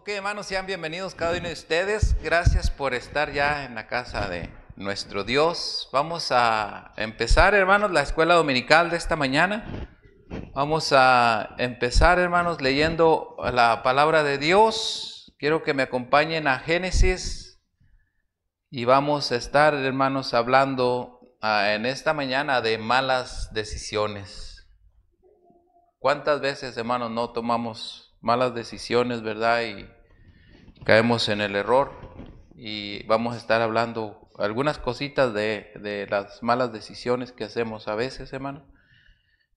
Ok, hermanos, sean bienvenidos cada uno de ustedes. Gracias por estar ya en la casa de nuestro Dios. Vamos a empezar, hermanos, la escuela dominical de esta mañana. Vamos a empezar, hermanos, leyendo la palabra de Dios. Quiero que me acompañen a Génesis y vamos a estar, hermanos, hablando ah, en esta mañana de malas decisiones. ¿Cuántas veces, hermanos, no tomamos malas decisiones, ¿verdad? Y caemos en el error y vamos a estar hablando algunas cositas de, las malas decisiones que hacemos a veces, hermano.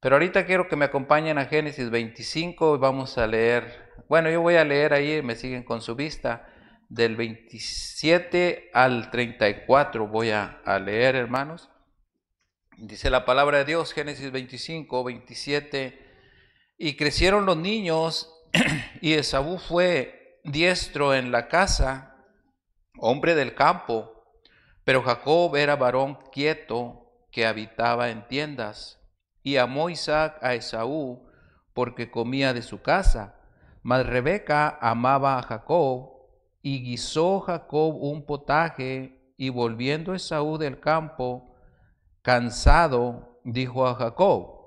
Pero ahorita quiero que me acompañen a Génesis 25 vamos a leer, bueno, yo voy a leer ahí, me siguen con su vista, del 27 al 34 voy a, a leer, hermanos. Dice la palabra de Dios, Génesis 25, 27. Y crecieron los niños y Esaú fue diestro en la casa, hombre del campo, pero Jacob era varón quieto que habitaba en tiendas, y amó Isaac a Esaú porque comía de su casa. Mas Rebeca amaba a Jacob, y guisó Jacob un potaje, y volviendo Esaú del campo, cansado, dijo a Jacob,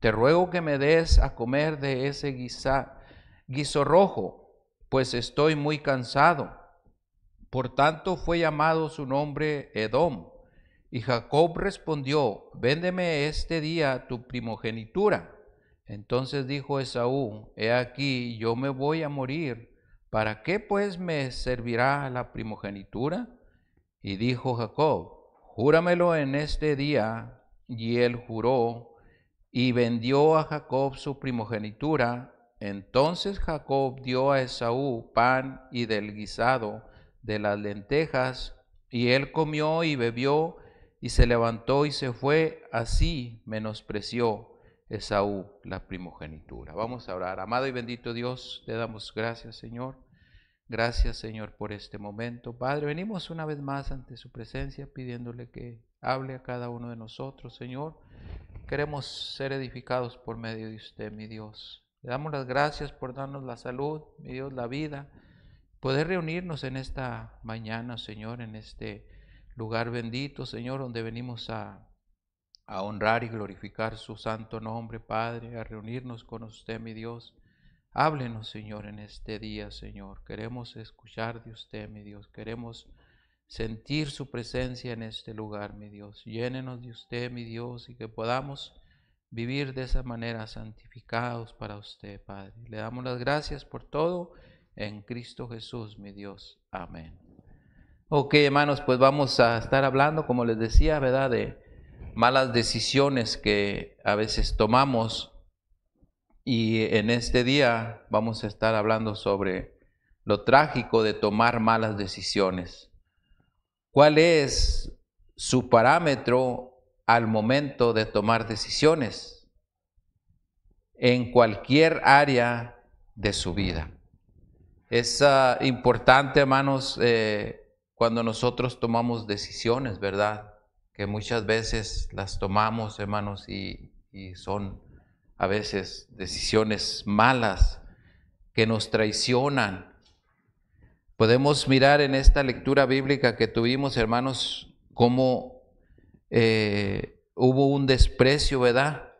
te ruego que me des a comer de ese guisado guiso rojo, pues estoy muy cansado. Por tanto fue llamado su nombre Edom. Y Jacob respondió, véndeme este día tu primogenitura. Entonces dijo Esaú, he aquí, yo me voy a morir. ¿Para qué pues me servirá la primogenitura? Y dijo Jacob, júramelo en este día. Y él juró, y vendió a Jacob su primogenitura entonces Jacob dio a Esaú pan y del guisado de las lentejas, y él comió y bebió, y se levantó y se fue, así menospreció Esaú la primogenitura. Vamos a orar. Amado y bendito Dios, te damos gracias, Señor. Gracias, Señor, por este momento. Padre, venimos una vez más ante su presencia pidiéndole que hable a cada uno de nosotros, Señor. Queremos ser edificados por medio de usted, mi Dios damos las gracias por darnos la salud, mi Dios, la vida, poder reunirnos en esta mañana, Señor, en este lugar bendito, Señor, donde venimos a, a honrar y glorificar su santo nombre, Padre, a reunirnos con usted, mi Dios. Háblenos, Señor, en este día, Señor. Queremos escuchar de usted, mi Dios. Queremos sentir su presencia en este lugar, mi Dios. Llénenos de usted, mi Dios, y que podamos vivir de esa manera santificados para usted, Padre. Le damos las gracias por todo en Cristo Jesús, mi Dios. Amén. Ok, hermanos, pues vamos a estar hablando, como les decía, ¿verdad? De malas decisiones que a veces tomamos. Y en este día vamos a estar hablando sobre lo trágico de tomar malas decisiones. ¿Cuál es su parámetro al momento de tomar decisiones en cualquier área de su vida. Es ah, importante, hermanos, eh, cuando nosotros tomamos decisiones, ¿verdad? Que muchas veces las tomamos, hermanos, y, y son a veces decisiones malas que nos traicionan. Podemos mirar en esta lectura bíblica que tuvimos, hermanos, cómo eh, hubo un desprecio, ¿verdad?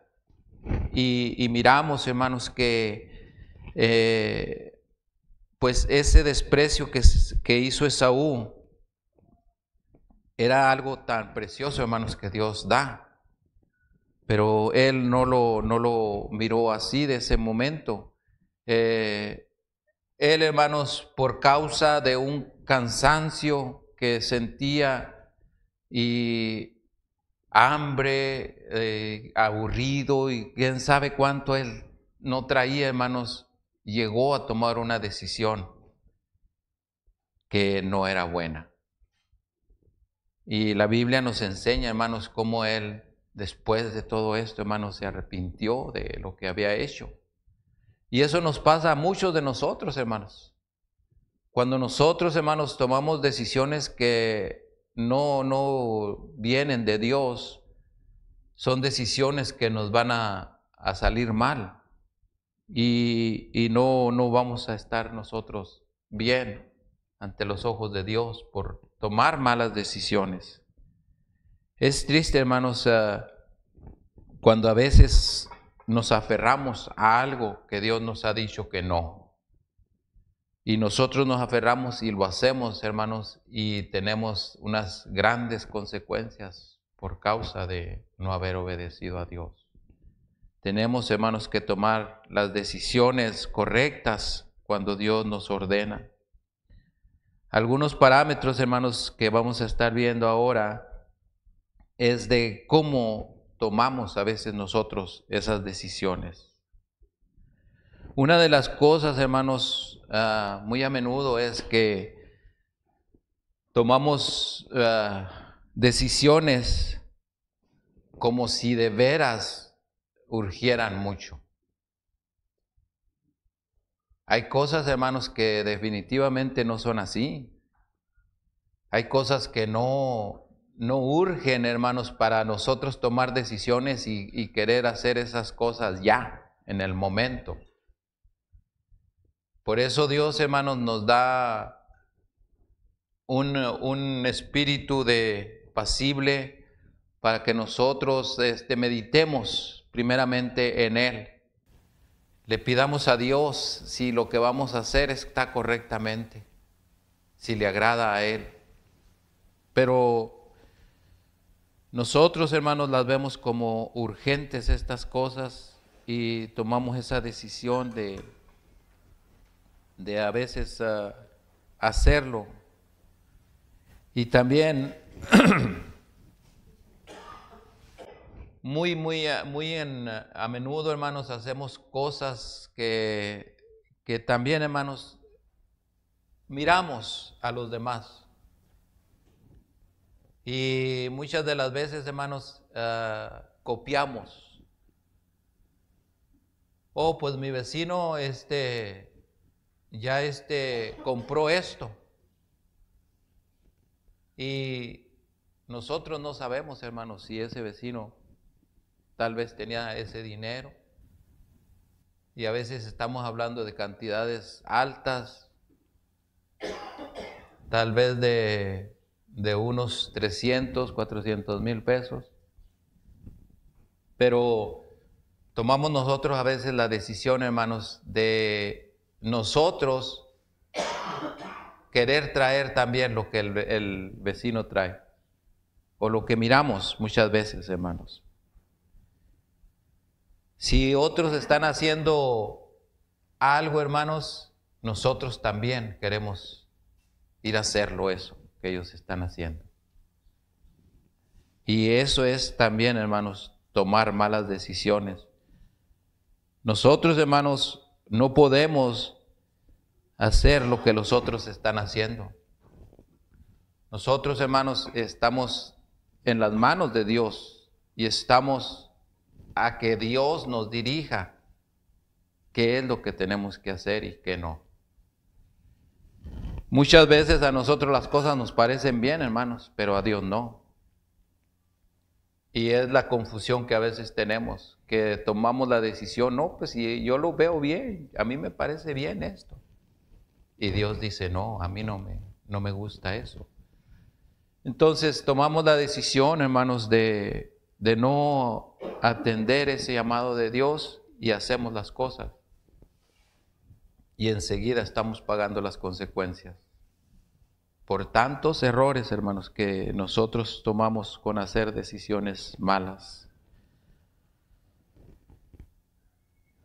Y, miramos, hermanos, que eh, pues ese desprecio que, hizo Esaú era algo tan precioso, hermanos, que Dios da. Pero él no lo, no lo miró así de ese momento. Eh, él, hermanos, por causa de un cansancio que sentía y hambre, eh, aburrido y quién sabe cuánto él no traía, hermanos, llegó a tomar una decisión que no era buena. Y la Biblia nos enseña, hermanos, cómo él, después de todo esto, hermanos, se arrepintió de lo que había hecho. Y eso nos pasa a muchos de nosotros, hermanos. Cuando nosotros, hermanos, tomamos decisiones que no, no vienen de Dios, son decisiones que nos van a, salir mal y, no, no vamos a estar nosotros bien ante los ojos de Dios por tomar malas decisiones. Es triste, hermanos, ah, cuando a veces nos aferramos a algo que Dios nos ha dicho que no. Y nosotros nos aferramos y lo hacemos, hermanos, y tenemos unas grandes consecuencias por causa de no haber obedecido a Dios. Tenemos, hermanos, que tomar las decisiones correctas cuando Dios nos ordena. Algunos parámetros, hermanos, que vamos a estar viendo ahora es de cómo tomamos a veces nosotros esas decisiones. Una de las cosas, hermanos, Ah, muy a menudo es que tomamos ah, decisiones como si de veras urgieran mucho. Hay cosas, hermanos, que definitivamente no son así. Hay cosas que no, no urgen, hermanos, para nosotros tomar decisiones y querer hacer esas cosas ya, en el momento. Por eso Dios, hermanos, nos da un, espíritu de pasible para que nosotros este, meditemos primeramente en Él. Le pidamos a Dios si lo que vamos a hacer está correctamente, si le agrada a Él. Pero nosotros, hermanos, las vemos como urgentes estas cosas y tomamos esa decisión de de a veces ah, hacerlo. Y también muy, muy, ah, muy en, ah, a menudo, hermanos, hacemos cosas que, que también, hermanos, miramos a los demás. Y muchas de las veces, hermanos, copiamos. Oh, pues mi vecino, este, ya este compró esto. Y nosotros no sabemos, hermanos, si ese vecino tal vez tenía ese dinero. Y a veces estamos hablando de cantidades altas, tal vez de, de unos 300, 400 mil pesos. Pero tomamos nosotros a veces la decisión, hermanos, de nosotros querer traer también lo que el, el vecino trae, o lo que miramos muchas veces, hermanos. Si otros están haciendo algo, hermanos, nosotros también queremos ir a hacerlo eso que ellos están haciendo. Y eso es también, hermanos, tomar malas decisiones. Nosotros, hermanos, no podemos hacer lo que los otros están haciendo. Nosotros, hermanos, estamos en las manos de Dios y estamos a que Dios nos dirija qué es lo que tenemos que hacer y qué no. Muchas veces a nosotros las cosas nos parecen bien, hermanos, pero a Dios no. Y es la confusión que a veces tenemos que tomamos la decisión, no, pues si yo lo veo bien, a mí me parece bien esto. Y Dios dice, no, a mí no me, no me gusta eso. Entonces tomamos la decisión, hermanos, de, de no atender ese llamado de Dios y hacemos las cosas. Y enseguida estamos pagando las consecuencias por tantos errores, hermanos, que nosotros tomamos con hacer decisiones malas.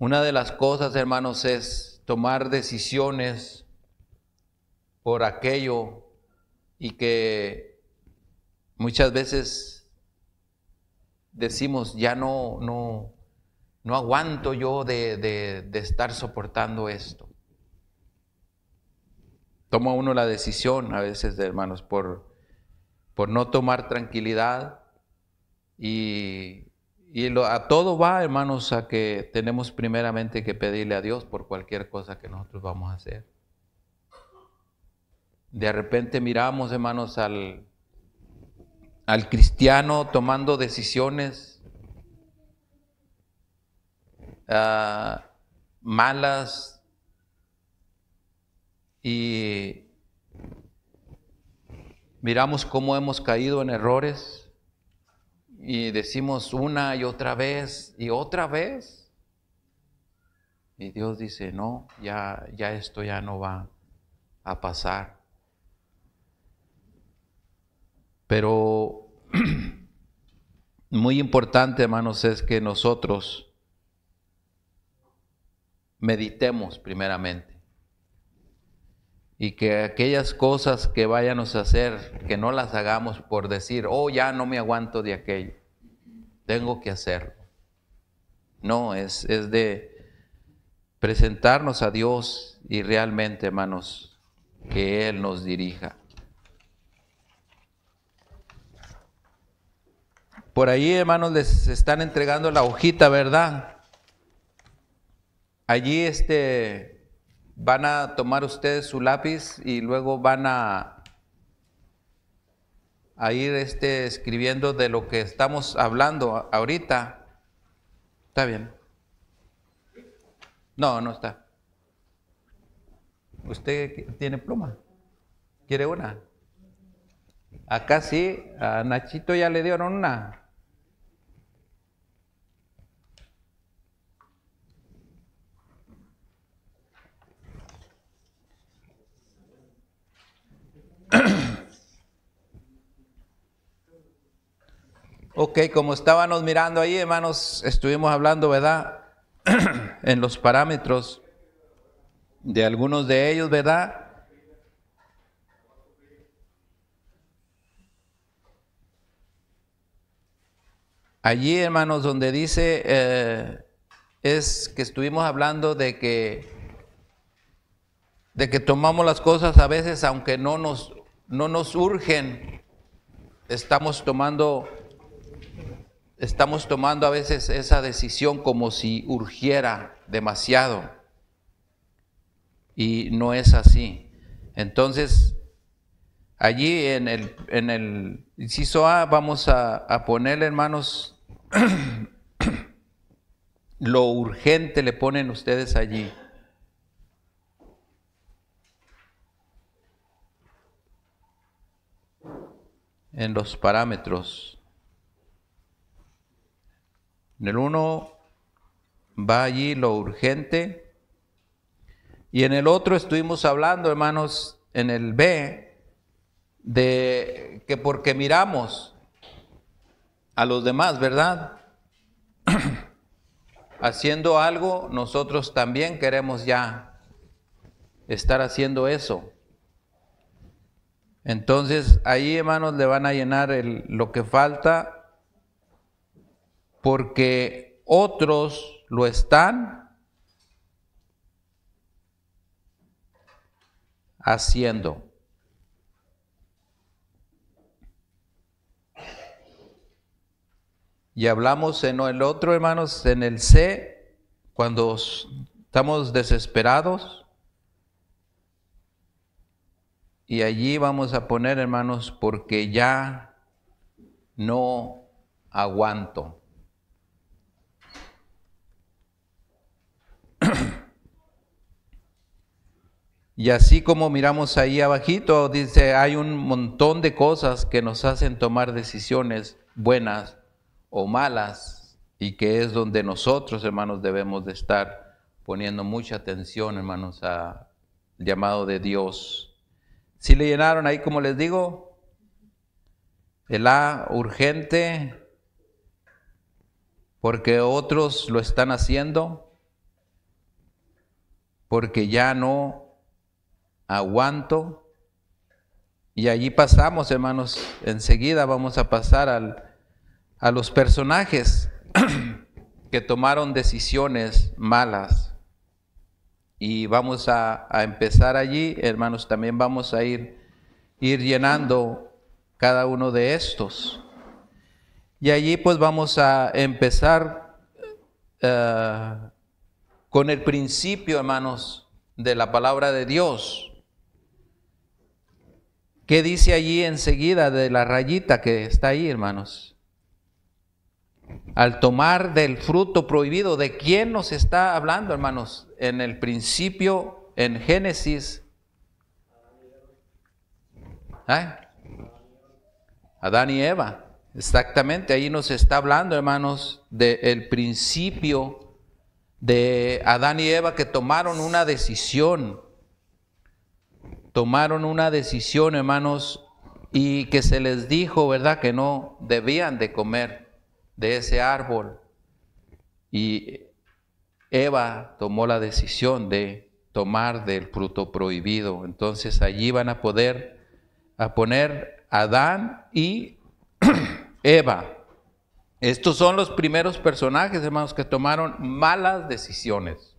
Una de las cosas, hermanos, es tomar decisiones por aquello y que muchas veces decimos, ya no, no, no aguanto yo de, estar soportando esto. Toma uno la decisión a veces, hermanos, por, por no tomar tranquilidad y y a todo va, hermanos, a que tenemos primeramente que pedirle a Dios por cualquier cosa que nosotros vamos a hacer. De repente miramos, hermanos, al, al cristiano tomando decisiones ah, malas y miramos cómo hemos caído en errores y decimos una y otra vez y otra vez. Y Dios dice, no, ya, ya esto ya no va a pasar. Pero muy importante, hermanos, es que nosotros meditemos primeramente y que aquellas cosas que vayamos a hacer, que no las hagamos por decir, oh, ya no me aguanto de aquello, tengo que hacerlo. No, es, es de presentarnos a Dios y realmente, hermanos, que Él nos dirija. Por ahí, hermanos, les están entregando la hojita, ¿verdad? Allí este Van a tomar ustedes su lápiz y luego van a, a ir este, escribiendo de lo que estamos hablando ahorita. ¿Está bien? No, no está. ¿Usted tiene pluma? ¿Quiere una? Acá sí, a Nachito ya le dieron una. Ok, como estábamos mirando ahí, hermanos, estuvimos hablando, ¿verdad? en los parámetros de algunos de ellos, ¿verdad? Allí, hermanos, donde dice, eh, es que estuvimos hablando de que, de que tomamos las cosas a veces, aunque no nos, no nos urgen, estamos tomando estamos tomando a veces esa decisión como si urgiera demasiado. Y no es así. Entonces, allí en el, en el inciso A vamos a, a ponerle, hermanos, lo urgente le ponen ustedes allí. en los parámetros. En el uno va allí lo urgente. Y en el otro estuvimos hablando, hermanos, en el B, de que porque miramos a los demás, ¿verdad? haciendo algo, nosotros también queremos ya estar haciendo eso. Entonces, ahí, hermanos, le van a llenar lo que falta porque otros lo están haciendo. Y hablamos en el otro, hermanos, en el C, cuando estamos desesperados. Y allí vamos a poner, hermanos, porque ya no aguanto. Y así como miramos ahí abajito, dice, hay un montón de cosas que nos hacen tomar decisiones buenas o malas y que es donde nosotros, hermanos, debemos de estar poniendo mucha atención, hermanos, al llamado de Dios. Si le llenaron ahí, como les digo, el A, urgente, porque otros lo están haciendo porque ya no aguanto. Y allí pasamos, hermanos, enseguida vamos a pasar al, a los personajes que tomaron decisiones malas. Y vamos a, empezar allí, hermanos, también vamos a ir, ir llenando cada uno de estos. Y allí pues vamos a empezar eh, con el principio, hermanos, de la palabra de Dios. ¿Qué dice allí enseguida de la rayita que está ahí, hermanos? Al tomar del fruto prohibido, ¿de quién nos está hablando, hermanos? En el principio, en Génesis. ¿Eh? Adán y Eva. Exactamente, ahí nos está hablando, hermanos, del de principio de Adán y Eva que tomaron una decisión, tomaron una decisión, hermanos, y que se les dijo, ¿verdad?, que no debían de comer de ese árbol. Y Eva tomó la decisión de tomar del fruto prohibido. Entonces allí van a poder a poner Adán y Eva. Estos son los primeros personajes, hermanos, que tomaron malas decisiones.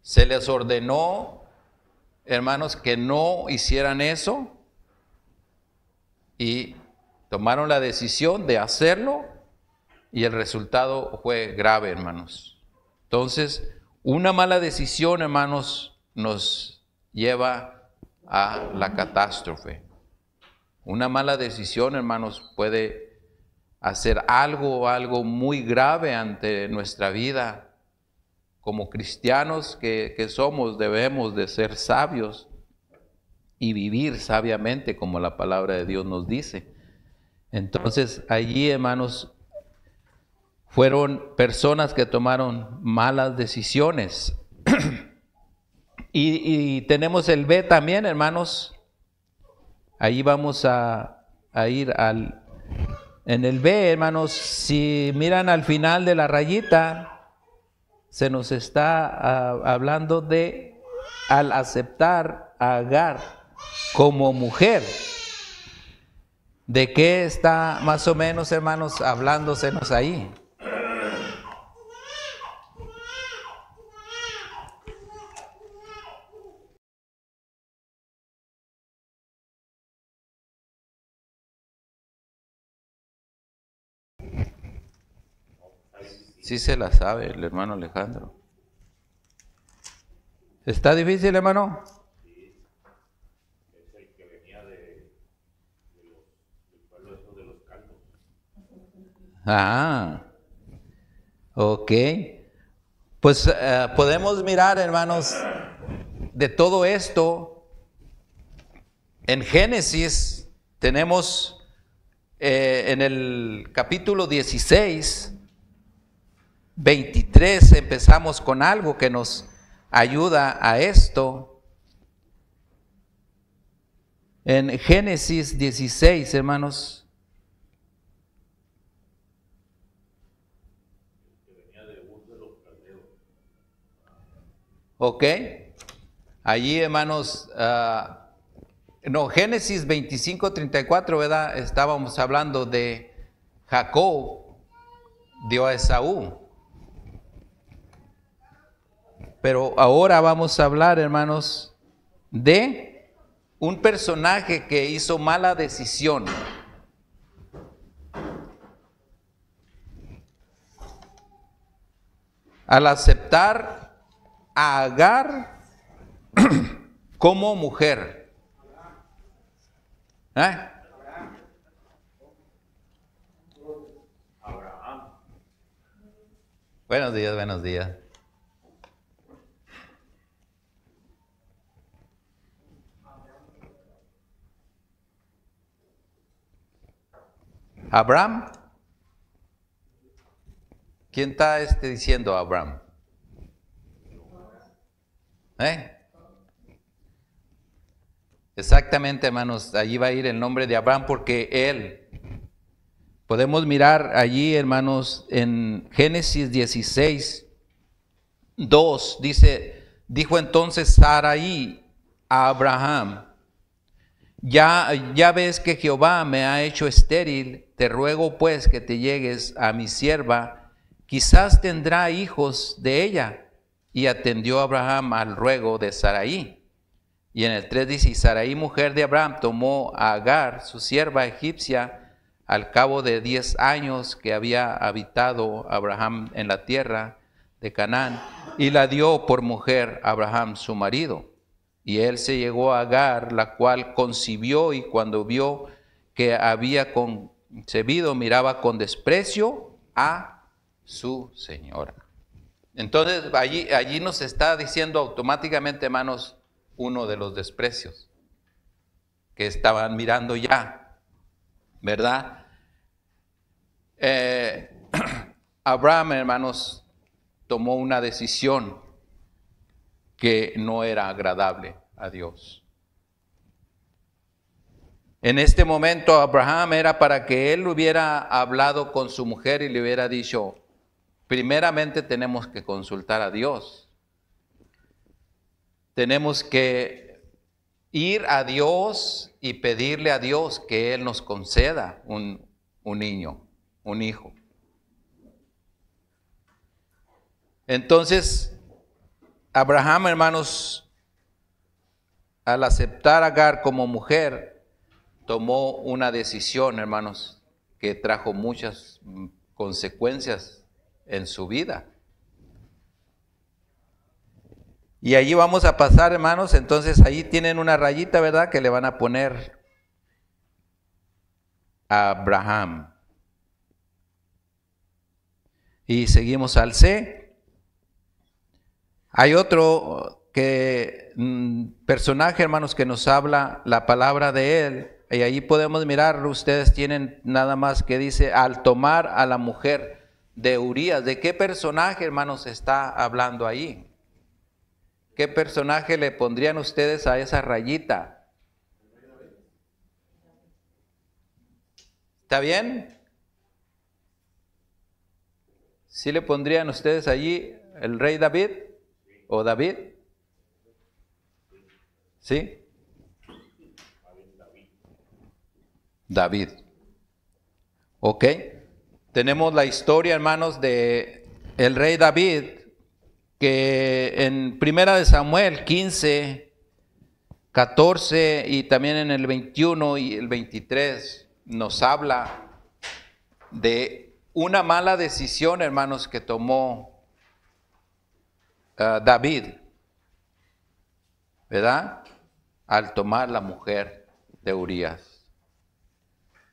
Se les ordenó, hermanos, que no hicieran eso y tomaron la decisión de hacerlo y el resultado fue grave, hermanos. Entonces, una mala decisión, hermanos, nos lleva a la catástrofe. Una mala decisión, hermanos, puede hacer algo, algo muy grave ante nuestra vida. Como cristianos que, somos, debemos de ser sabios y vivir sabiamente como la palabra de Dios nos dice. Entonces allí, hermanos, fueron personas que tomaron malas decisiones. y, tenemos el B también, hermanos. Ahí vamos a ir al en el B, hermanos, si miran al final de la rayita, se nos está ah, hablando de al aceptar a Agar como mujer. ¿De qué está más o menos, hermanos, hablándosenos ahí? Sí se la sabe el hermano Alejandro. ¿Está difícil, hermano? Ah, ok. Pues eh, podemos mirar, hermanos, de todo esto. En Génesis tenemos eh, en el capítulo 16, 23 empezamos con algo que nos ayuda a esto. En Génesis 16, hermanos. ¿Ok? Allí, hermanos, ah, no, Génesis 25, 34, ¿verdad? Estábamos hablando de Jacob, dio a Esaú. Pero ahora vamos a hablar, hermanos, de un personaje que hizo mala decisión. Al aceptar a Agar como mujer. ¿Eh? Buenos días, buenos días. Abraham. ¿Quién está este diciendo Abraham? ¿Eh? Exactamente, hermanos, allí va a ir el nombre de Abraham porque él. Podemos mirar allí, hermanos, en Génesis 16, 2, dice, dijo entonces Sarai a Abraham, ya, ya ves que Jehová me ha hecho estéril, te ruego pues que te llegues a mi sierva, quizás tendrá hijos de ella. Y atendió Abraham al ruego de Saraí. Y en el 3 dice, Saraí, mujer de Abraham, tomó a Agar, su sierva egipcia, al cabo de diez años que había habitado Abraham en la tierra de Canaán, y la dio por mujer a Abraham, su marido. Y él se llegó a Agar, la cual concibió y cuando vio que había concebido, miraba con desprecio a su señora. Entonces allí, allí nos está diciendo automáticamente, hermanos, uno de los desprecios que estaban mirando ya, ¿verdad? Eh, Abraham, hermanos, tomó una decisión que no era agradable a Dios. En este momento Abraham era para que él hubiera hablado con su mujer y le hubiera dicho, primeramente tenemos que consultar a Dios. Tenemos que ir a Dios y pedirle a Dios que Él nos conceda un, un niño, un hijo. Entonces, Abraham, hermanos, al aceptar a Agar como mujer, tomó una decisión, hermanos, que trajo muchas consecuencias en su vida. Y allí vamos a pasar, hermanos, entonces ahí tienen una rayita, ¿verdad? Que le van a poner a Abraham. Y seguimos al C. Hay otro que, mm, personaje, hermanos, que nos habla la palabra de él. Y ahí podemos mirar, ustedes tienen nada más que dice, al tomar a la mujer de Urias. ¿De qué personaje, hermanos, está hablando ahí? ¿Qué personaje le pondrían ustedes a esa rayita? ¿Está bien? ¿Sí le pondrían ustedes allí el rey David? David? ¿Sí? David. ¿Ok? Tenemos la historia, hermanos, de el rey David, que en Primera de Samuel 15, 14 y también en el 21 y el 23 nos habla de una mala decisión, hermanos, que tomó Ah, David, ¿verdad? Al tomar la mujer de Urias.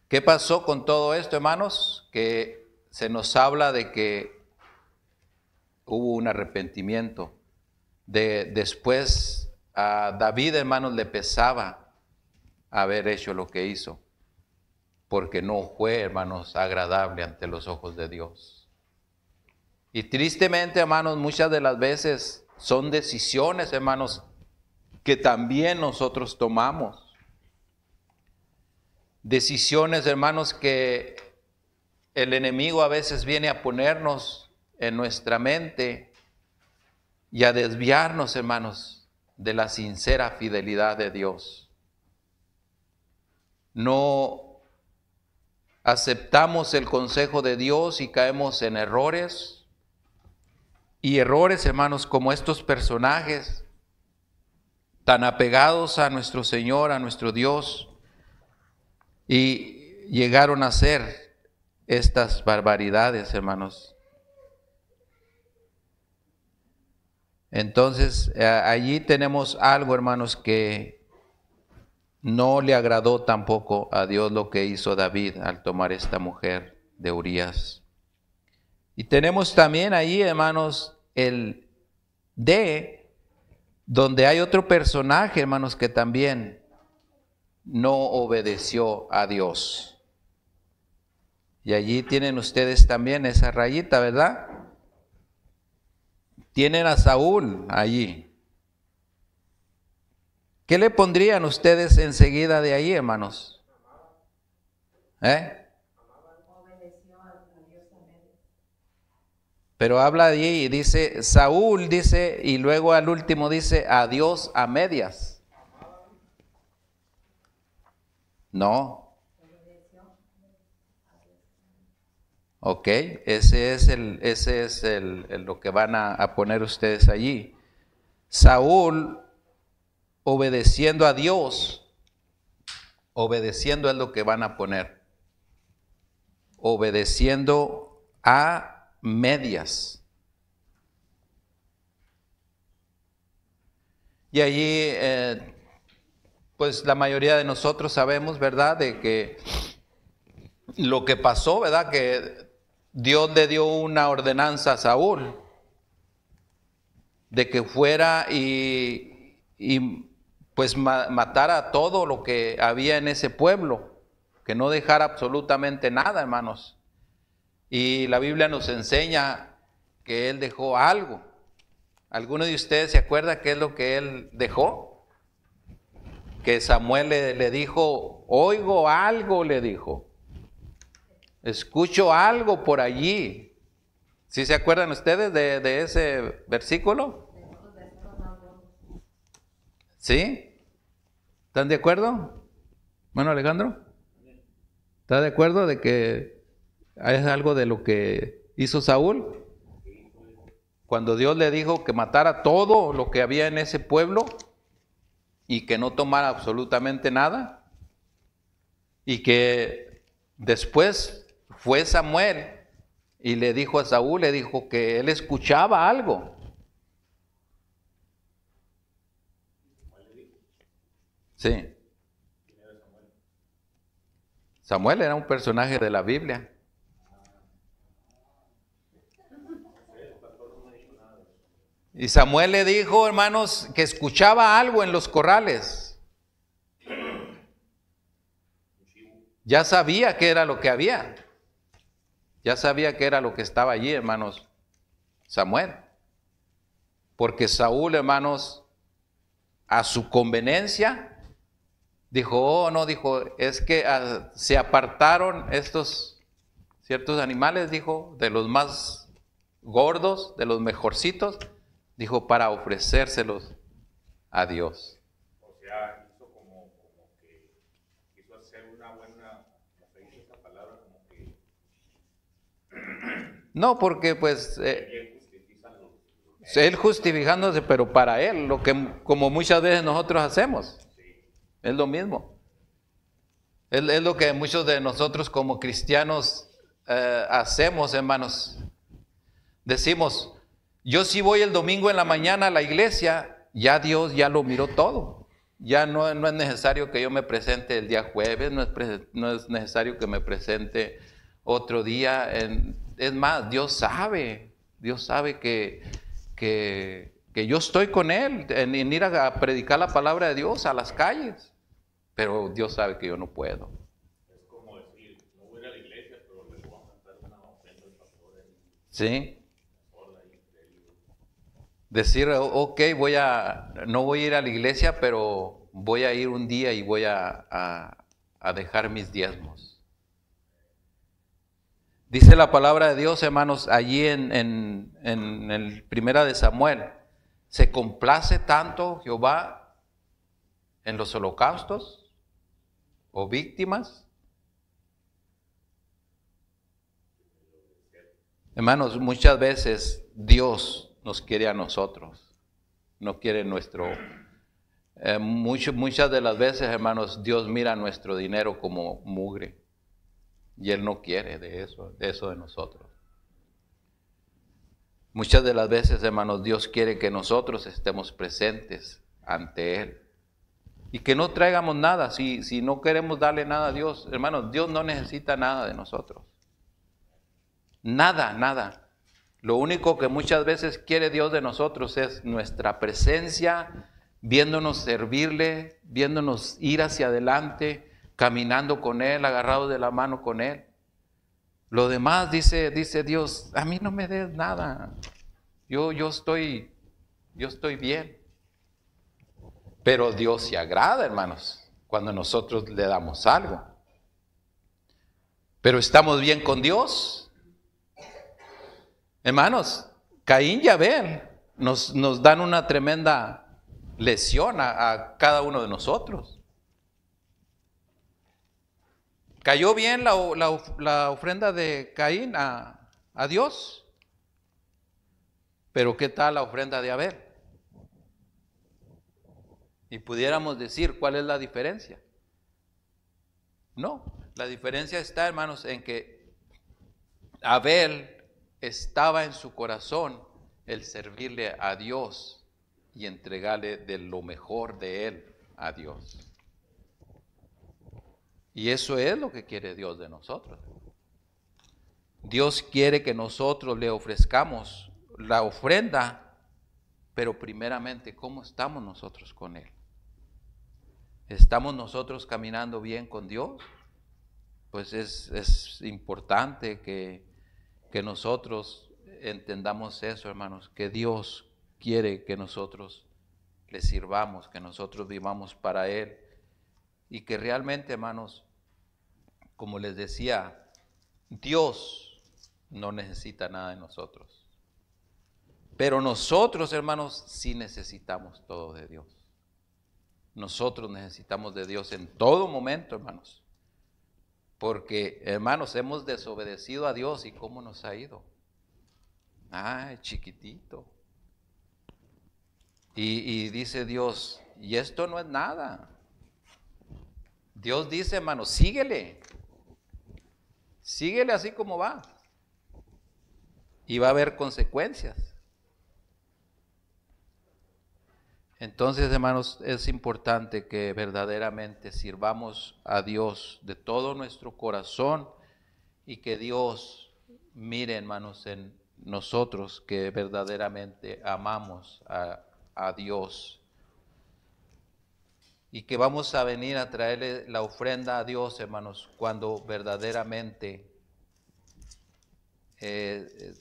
¿Qué pasó con todo esto, hermanos? Que se nos habla de que hubo un arrepentimiento. De, después a David, hermanos, le pesaba haber hecho lo que hizo, porque no fue, hermanos, agradable ante los ojos de Dios. Y tristemente, hermanos, muchas de las veces son decisiones, hermanos, que también nosotros tomamos. Decisiones, hermanos, que el enemigo a veces viene a ponernos en nuestra mente y a desviarnos, hermanos, de la sincera fidelidad de Dios. No aceptamos el consejo de Dios y caemos en errores y errores, hermanos, como estos personajes tan apegados a nuestro Señor, a nuestro Dios, y llegaron a hacer estas barbaridades, hermanos. Entonces, eh, allí tenemos algo, hermanos, que no le agradó tampoco a Dios lo que hizo David al tomar esta mujer de Urias. Y tenemos también ahí, hermanos, el D, donde hay otro personaje, hermanos, que también no obedeció a Dios. Y allí tienen ustedes también esa rayita, ¿verdad? Tienen a Saúl allí. ¿Qué le pondrían ustedes enseguida de ahí, hermanos? ¿Eh? Pero habla allí y dice, Saúl dice, y luego al último dice, adiós a medias. No. Ok, ese es, el, ese es el, lo que van a, a poner ustedes allí. Saúl, obedeciendo a Dios, obedeciendo es lo que van a poner. Obedeciendo a medias. Y allí, eh, pues la mayoría de nosotros sabemos, ¿verdad?, de que lo que pasó, ¿verdad?, que Dios le dio una ordenanza a Saúl de que fuera y, pues matara todo lo que había en ese pueblo, que no dejara absolutamente nada, hermanos. Y la Biblia nos enseña que Él dejó algo. ¿Alguno de ustedes se acuerda qué es lo que Él dejó? Que Samuel le, dijo, oigo algo, le dijo. Escucho algo por allí. ¿Sí se acuerdan ustedes de, de, ese versículo? ¿Sí? ¿Están de acuerdo? Bueno, Alejandro, ¿está de acuerdo de que es algo de lo que hizo Saúl. Cuando Dios le dijo que matara todo lo que había en ese pueblo y que no tomara absolutamente nada, y que después fue Samuel y le dijo a Saúl, le dijo que él escuchaba algo. Sí. Samuel era un personaje de la Biblia. Y Samuel le dijo, hermanos, que escuchaba algo en los corrales. Ya sabía que era lo que había. Ya sabía que era lo que estaba allí, hermanos. Samuel. Porque Saúl, hermanos, a su conveniencia, dijo, oh, no, dijo, es que ah, se apartaron estos ciertos animales, dijo, de los más gordos, de los mejorcitos, Dijo, para ofrecérselos a Dios. O sea, hizo como, que quiso hacer una buena, palabra, como que... No, porque pues... Eh, él justificándose, pero para él, lo que como muchas veces nosotros hacemos, es lo mismo. Es, lo que muchos de nosotros como cristianos eh, hacemos, hermanos. Decimos, yo sí voy el domingo en la mañana a la iglesia, ya Dios ya lo miró todo. Ya no, no es necesario que yo me presente el día jueves, no es, necesario que me presente otro día. es más, Dios sabe, Dios sabe que, que, yo estoy con Él en, ir a, predicar la palabra de Dios a las calles, pero Dios sabe que yo no puedo. Es como decir, no voy a la iglesia, pero voy a una pastor. Sí decir, ok, voy a, no voy a ir a la iglesia, pero voy a ir un día y voy a, a, dejar mis diezmos. Dice la palabra de Dios, hermanos, allí en, en, en el primera de Samuel, se complace tanto Jehová en los holocaustos o víctimas. Hermanos, muchas veces Dios nos quiere a nosotros, no quiere nuestro... Eh, muchas de las veces, hermanos, Dios mira nuestro dinero como mugre y Él no quiere de eso, de eso de nosotros. Muchas de las veces, hermanos, Dios quiere que nosotros estemos presentes ante Él y que no traigamos nada. si no queremos darle nada a Dios, hermanos, Dios no necesita nada de nosotros. Nada, nada. Lo único que muchas veces quiere Dios de nosotros es nuestra presencia, viéndonos servirle, viéndonos ir hacia adelante, caminando con Él, agarrado de la mano con Él. Lo demás dice, dice Dios, a mí no me des nada. Yo, yo, estoy, yo estoy bien. Pero Dios se agrada, hermanos, cuando nosotros le damos algo. Pero estamos bien con Dios. Hermanos, Caín y Abel nos, dan una tremenda lesión a, cada uno de nosotros. ¿Cayó bien la, ofrenda de Caín a, a Dios? Pero ¿qué tal la ofrenda de Abel? Y pudiéramos decir, ¿cuál es la diferencia? No, la diferencia está, hermanos, en que Abel estaba en su corazón el servirle a Dios y entregarle de lo mejor de él a Dios. Y eso es lo que quiere Dios de nosotros. Dios quiere que nosotros le ofrezcamos la ofrenda, pero primeramente, ¿cómo estamos nosotros con Él? ¿Estamos nosotros caminando bien con Dios? Pues es, es importante que que nosotros entendamos eso, hermanos, que Dios quiere que nosotros le sirvamos, que nosotros vivamos para Él. Y que realmente, hermanos, como les decía, Dios no necesita nada de nosotros. Pero nosotros, hermanos, sí necesitamos todo de Dios. Nosotros necesitamos de Dios en todo momento, hermanos. Porque, hermanos, hemos desobedecido a Dios y cómo nos ha ido. Ay, chiquitito. Y, dice Dios, y esto no es nada. Dios dice, hermanos síguele. Síguele así como va. Y va a haber consecuencias. Entonces, hermanos, es importante que verdaderamente sirvamos a Dios de todo nuestro corazón y que Dios mire, hermanos, en nosotros que verdaderamente amamos a, Dios y que vamos a venir a traerle la ofrenda a Dios, hermanos, cuando verdaderamente eh, eh,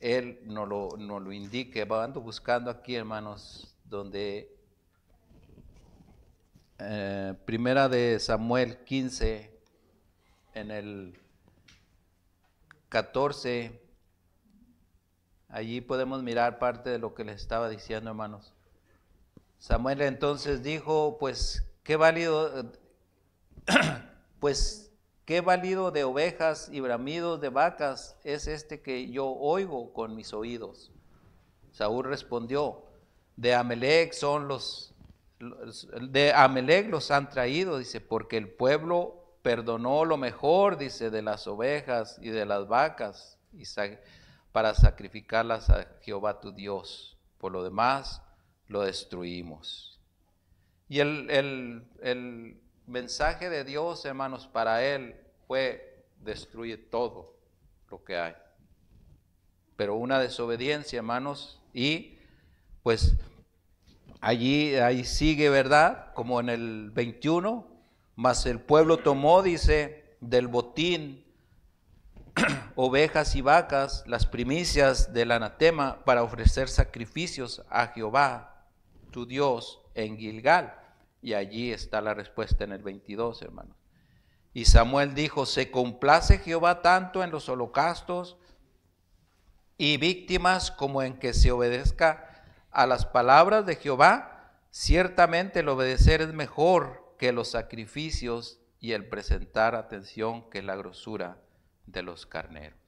Él nos lo, indique. Vamos buscando aquí, hermanos, donde eh, primera de Samuel 15, en el 14, allí podemos mirar parte de lo que les estaba diciendo, hermanos. Samuel entonces dijo, pues qué válido, pues qué válido de ovejas y bramidos de vacas es este que yo oigo con mis oídos. Saúl respondió, de Amelec son los, de Amelec los han traído, dice, porque el pueblo perdonó lo mejor, dice, de las ovejas y de las vacas para sacrificarlas a Jehová tu Dios. Por lo demás, lo destruimos. Y el, el mensaje de Dios, hermanos, para él fue, destruye todo lo que hay. Pero una desobediencia, hermanos, y pues allí ahí sigue, ¿verdad? Como en el 21, mas el pueblo tomó, dice, del botín ovejas y vacas, las primicias del anatema, para ofrecer sacrificios a Jehová, tu Dios, en Gilgal. Y allí está la respuesta en el 22, hermanos. Y Samuel dijo, se complace Jehová tanto en los holocaustos y víctimas como en que se obedezca a las palabras de Jehová, ciertamente el obedecer es mejor que los sacrificios y el presentar atención que la grosura de los carneros.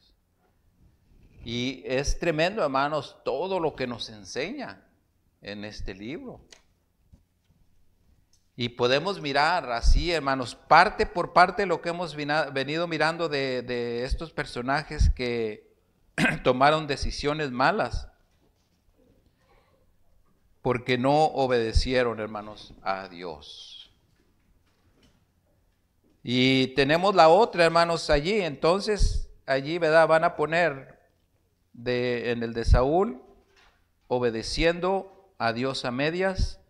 Y es tremendo, hermanos, todo lo que nos enseña en este libro. Y podemos mirar así, hermanos, parte por parte lo que hemos venido mirando de, estos personajes que tomaron decisiones malas porque no obedecieron, hermanos, a Dios. Y tenemos la otra, hermanos, allí. Entonces, allí, ¿verdad? Van a poner de, en el de Saúl, obedeciendo a Dios a medias.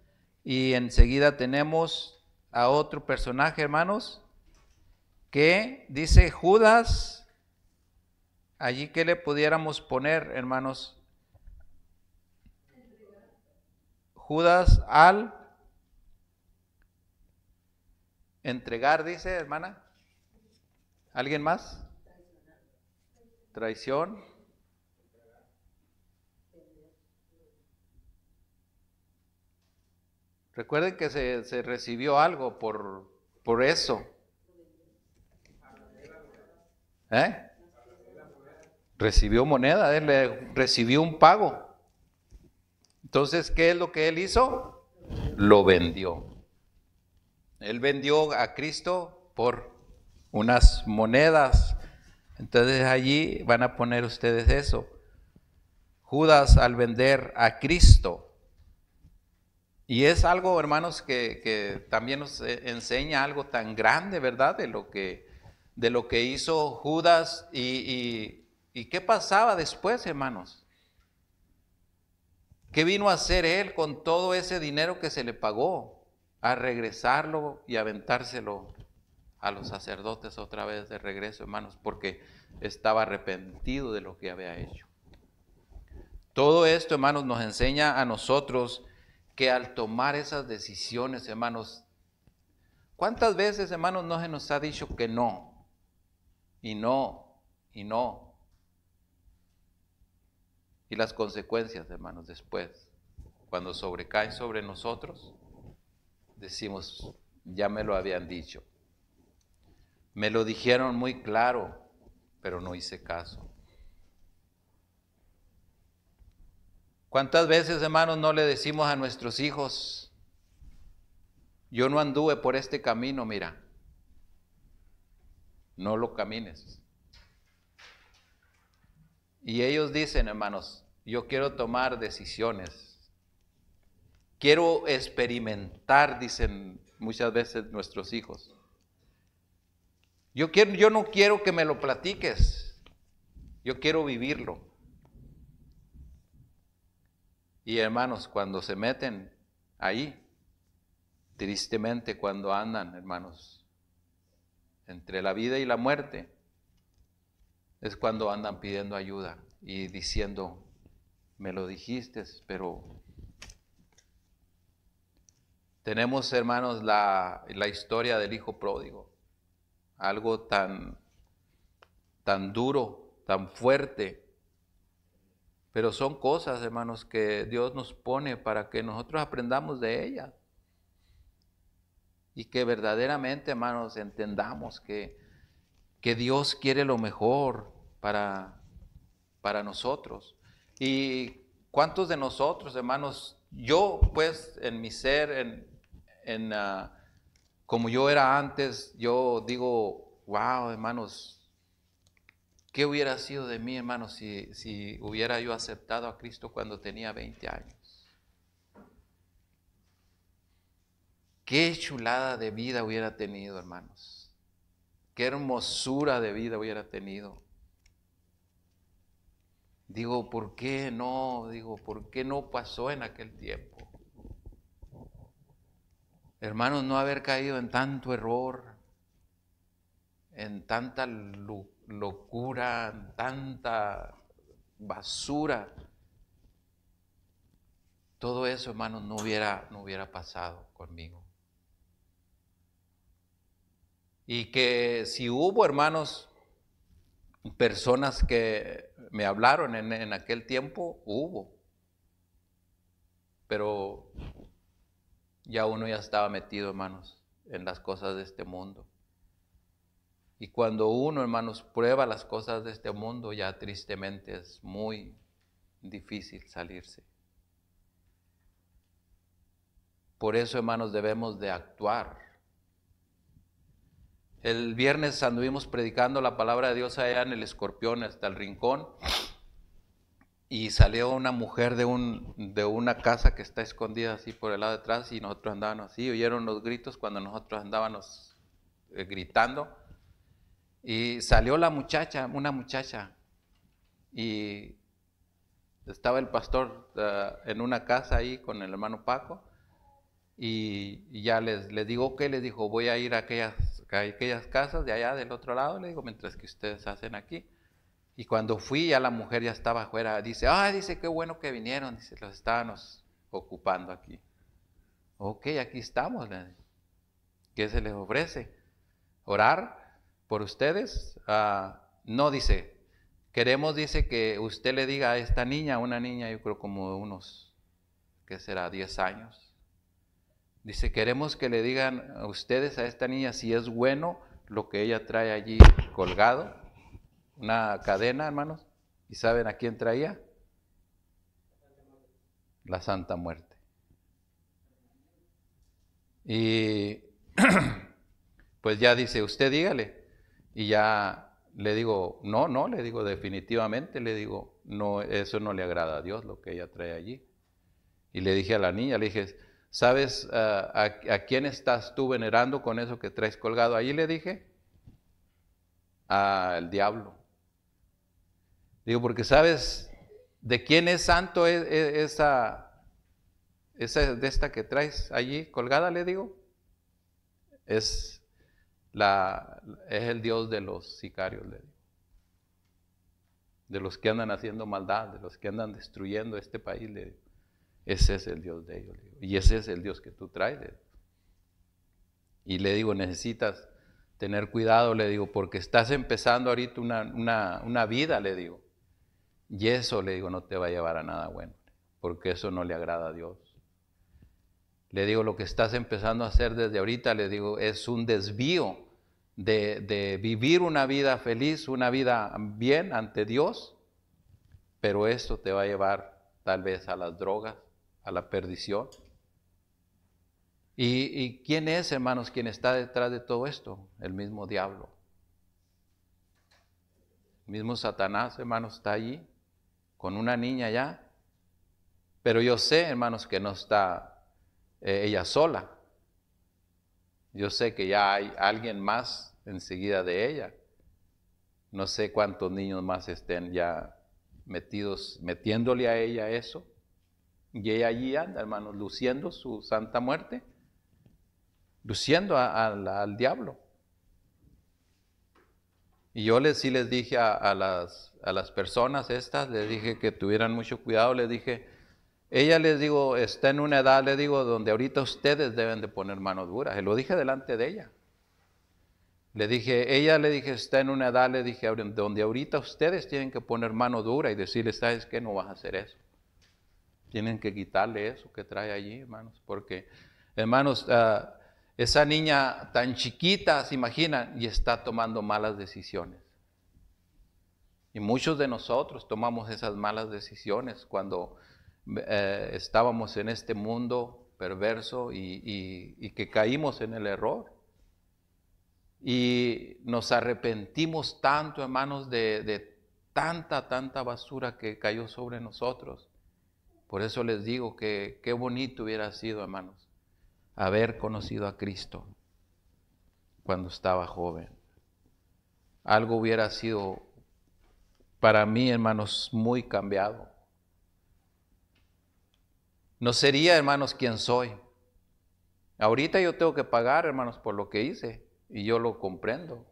Y enseguida tenemos a otro personaje, hermanos, que dice Judas. Allí que le pudiéramos poner, hermanos, Judas al entregar, dice hermana. ¿Alguien más? Traición. Recuerden que se, se recibió algo por, por eso. ¿Eh? Recibió moneda, recibió un pago. Entonces, ¿qué es lo que él hizo? Lo vendió. Él vendió a Cristo por unas monedas. Entonces allí van a poner ustedes eso. Judas al vender a Cristo. Y es algo, hermanos, que, también nos eh, enseña algo tan grande, ¿verdad? De lo que, de lo que hizo Judas y qué pasaba después, hermanos. ¿Qué vino a hacer él con todo ese dinero que se le pagó? A regresarlo y aventárselo a los sacerdotes otra vez de regreso, hermanos, porque estaba arrepentido de lo que había hecho. Todo esto, hermanos, nos enseña a nosotros que al tomar esas decisiones, hermanos, ¿cuántas veces, hermanos, no se nos ha dicho que no? Y no, y no, y las consecuencias, hermanos, después, cuando sobrecae sobre nosotros, decimos, ya me lo habían dicho. Me lo dijeron muy claro, pero no hice caso. ¿Cuántas veces, hermanos, no le decimos a nuestros hijos, yo no anduve por este camino, mira, no lo camines? Y ellos dicen, hermanos, yo quiero tomar decisiones. Quiero experimentar, dicen muchas veces nuestros hijos. Yo, quiero, yo no quiero que me lo platiques, yo quiero vivirlo. Y hermanos, cuando se meten ahí, tristemente cuando andan, hermanos, entre la vida y la muerte, es cuando andan pidiendo ayuda y diciendo, me lo dijiste, pero tenemos, hermanos, la, la historia del hijo pródigo, algo tan, tan duro, tan fuerte, pero son cosas, hermanos, que Dios nos pone para que nosotros aprendamos de ellas y que verdaderamente, hermanos, entendamos que que Dios quiere lo mejor para, para nosotros. ¿Y cuántos de nosotros, hermanos, yo pues en mi ser, en, ah, como yo era antes, yo digo, wow, hermanos, ¿qué hubiera sido de mí, hermanos, si, si hubiera yo aceptado a Cristo cuando tenía 20 años? Qué chulada de vida hubiera tenido, hermanos Qué hermosura de vida hubiera tenido. Digo, ¿por qué no? Digo, ¿por qué no pasó en aquel tiempo? Hermanos, no haber caído en tanto error, en tanta locura, en tanta basura. Todo eso, hermanos, no hubiera, no hubiera pasado conmigo. Y que si hubo, hermanos, personas que me hablaron en, aquel tiempo, hubo. Pero ya uno ya estaba metido, hermanos, en las cosas de este mundo. Y cuando uno, hermanos, prueba las cosas de este mundo, ya tristemente es muy difícil salirse. Por eso, hermanos, debemos de actuar el viernes anduvimos predicando la palabra de Dios allá en el escorpión, hasta el rincón, y salió una mujer de, un, de una casa que está escondida así por el lado de atrás y nosotros andábamos así, oyeron los gritos cuando nosotros andábamos eh, gritando, y salió la muchacha, una muchacha, y estaba el pastor ah, en una casa ahí con el hermano Paco, y, ya les, digo que le dijo, voy a ir a aquellas hay aquellas casas de allá del otro lado, le digo, mientras que ustedes hacen aquí. Y cuando fui, ya la mujer ya estaba afuera. Dice, ah, dice, qué bueno que vinieron. Dice, los estábamos ocupando aquí. Ok, aquí estamos. ¿Qué se les ofrece? Orar por ustedes. Ah, no dice, queremos, dice, que usted le diga a esta niña, una niña, yo creo como unos, ¿qué será? 10 años, Dice, queremos que le digan a ustedes, a esta niña, si es bueno lo que ella trae allí colgado, una cadena, hermanos. ¿Y saben a quién traía? La Santa Muerte. Y pues ya dice, usted dígale. Y ya le digo, no, no, le digo definitivamente, le digo, no, eso no le agrada a Dios lo que ella trae allí. Y le dije a la niña, le dije, ¿Sabes ah, a, quién estás tú venerando con eso que traes colgado? Ahí le dije, al diablo. Digo, porque sabes de quién es santo e, e, esa, esa de esta que traes allí colgada, le digo. Es, la, es el Dios de los sicarios, le digo. De los que andan haciendo maldad, de los que andan destruyendo este país, le digo. Ese es el Dios de ellos, y ese es el Dios que tú traes. Y le digo, necesitas tener cuidado, le digo, porque estás empezando ahorita una, una, vida, le digo. Y eso, le digo, no te va a llevar a nada bueno, porque eso no le agrada a Dios. Le digo, lo que estás empezando a hacer desde ahorita, le digo, es un desvío de, vivir una vida feliz, una vida bien ante Dios, pero esto te va a llevar tal vez a las drogas, a la perdición. ¿Y, quién es, hermanos, quien está detrás de todo esto? El mismo diablo. El mismo Satanás, hermanos, está allí con una niña ya. Pero yo sé, hermanos, que no está eh, ella sola. Yo sé que ya hay alguien más enseguida de ella. No sé cuántos niños más estén ya metidos, metiéndole a ella eso. Y ella allí anda, hermanos, luciendo su santa muerte luciendo al diablo. Y yo les, sí les dije a, a, las, a las personas estas, les dije que tuvieran mucho cuidado, les dije, ella les digo, está en una edad, les digo, donde ahorita ustedes deben de poner manos duras. Y lo dije delante de ella. Le dije, ella le dije, está en una edad, le dije, donde ahorita ustedes tienen que poner mano dura y decirle, ¿sabes qué? No vas a hacer eso. Tienen que quitarle eso que trae allí, hermanos, porque, hermanos, ah, esa niña tan chiquita, se imaginan, y está tomando malas decisiones. Y muchos de nosotros tomamos esas malas decisiones cuando eh, estábamos en este mundo perverso y, que caímos en el error. Y nos arrepentimos tanto, hermanos, de, de tanta, tanta basura que cayó sobre nosotros. Por eso les digo que qué bonito hubiera sido, hermanos, haber conocido a Cristo cuando estaba joven. Algo hubiera sido para mí, hermanos, muy cambiado. No sería, hermanos, quien soy. Ahorita yo tengo que pagar, hermanos, por lo que hice y yo lo comprendo.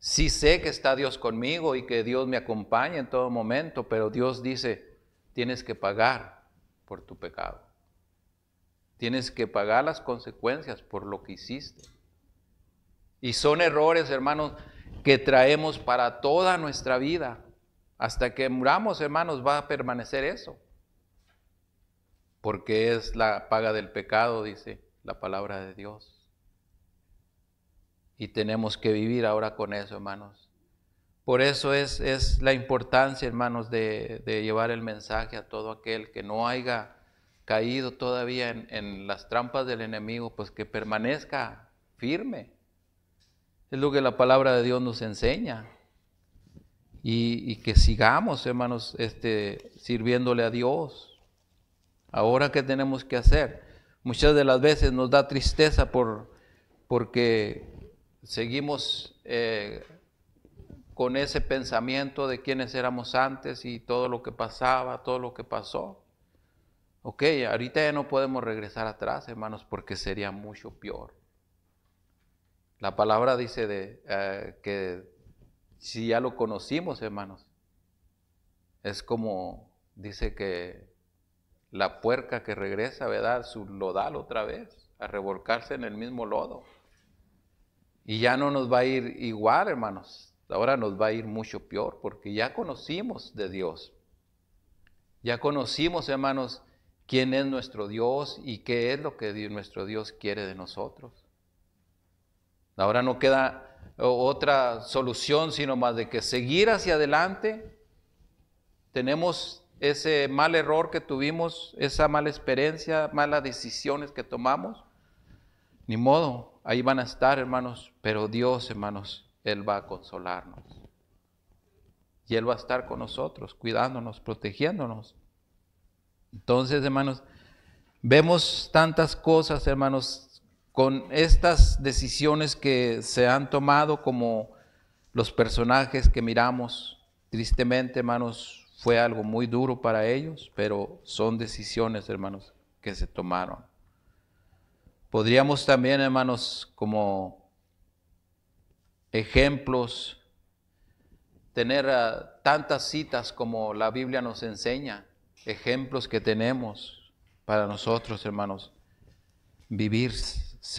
Sí sé que está Dios conmigo y que Dios me acompaña en todo momento, pero Dios dice, tienes que pagar por tu pecado. Tienes que pagar las consecuencias por lo que hiciste. Y son errores, hermanos, que traemos para toda nuestra vida. Hasta que muramos, hermanos, va a permanecer eso. Porque es la paga del pecado, dice la palabra de Dios. Y tenemos que vivir ahora con eso, hermanos. Por eso es, es la importancia, hermanos, de, de, llevar el mensaje a todo aquel que no haya caído todavía en, las trampas del enemigo, pues que permanezca firme. Es lo que la palabra de Dios nos enseña. Y, que sigamos, hermanos, este, sirviéndole a Dios. Ahora, ¿qué tenemos que hacer? Muchas de las veces nos da tristeza por, porque seguimos eh, con ese pensamiento de quienes éramos antes y todo lo que pasaba, todo lo que pasó. Ok, ahorita ya no podemos regresar atrás, hermanos, porque sería mucho peor. La palabra dice eh, que si ya lo conocimos, hermanos, es como dice que la puerca que regresa, ¿verdad? Su lodal otra vez, a revolcarse en el mismo lodo. Y ya no nos va a ir igual, hermanos. Ahora nos va a ir mucho peor, porque ya conocimos de Dios. Ya conocimos, hermanos, quién es nuestro Dios y qué es lo que nuestro Dios quiere de nosotros. Ahora no queda otra solución sino más de que seguir hacia adelante. Tenemos ese mal error que tuvimos, esa mala experiencia, malas decisiones que tomamos. Ni modo, ahí van a estar, hermanos, pero Dios, hermanos, Él va a consolarnos. Y Él va a estar con nosotros, cuidándonos, protegiéndonos. Entonces, hermanos, vemos tantas cosas, hermanos, con estas decisiones que se han tomado como los personajes que miramos. Tristemente, hermanos, fue algo muy duro para ellos, pero son decisiones, hermanos, que se tomaron. Podríamos también, hermanos, como ejemplos, tener ah, tantas citas como la Biblia nos enseña ejemplos que tenemos para nosotros, hermanos, vivir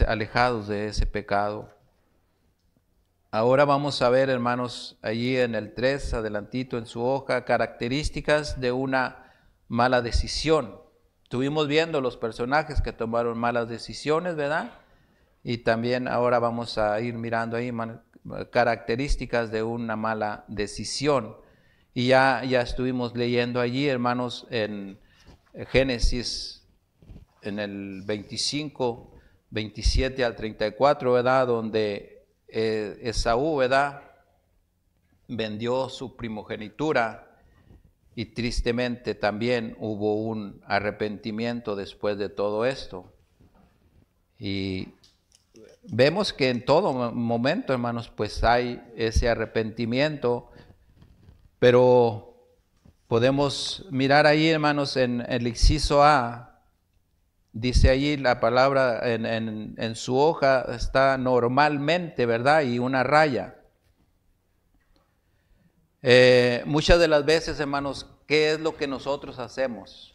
alejados de ese pecado. Ahora vamos a ver, hermanos, allí en el 3, adelantito en su hoja, características de una mala decisión. Estuvimos viendo los personajes que tomaron malas decisiones, ¿verdad? Y también ahora vamos a ir mirando ahí características de una mala decisión. Y ya, ya estuvimos leyendo allí, hermanos, en Génesis, en el 25, 27 al 34, ¿verdad? Donde eh, Esaú, ¿verdad? Vendió su primogenitura y tristemente también hubo un arrepentimiento después de todo esto. Y vemos que en todo momento, hermanos, pues hay ese arrepentimiento pero podemos mirar ahí, hermanos, en, el inciso A, dice ahí la palabra en, su hoja, está normalmente, ¿verdad? Y una raya. Eh, muchas de las veces, hermanos, ¿qué es lo que nosotros hacemos?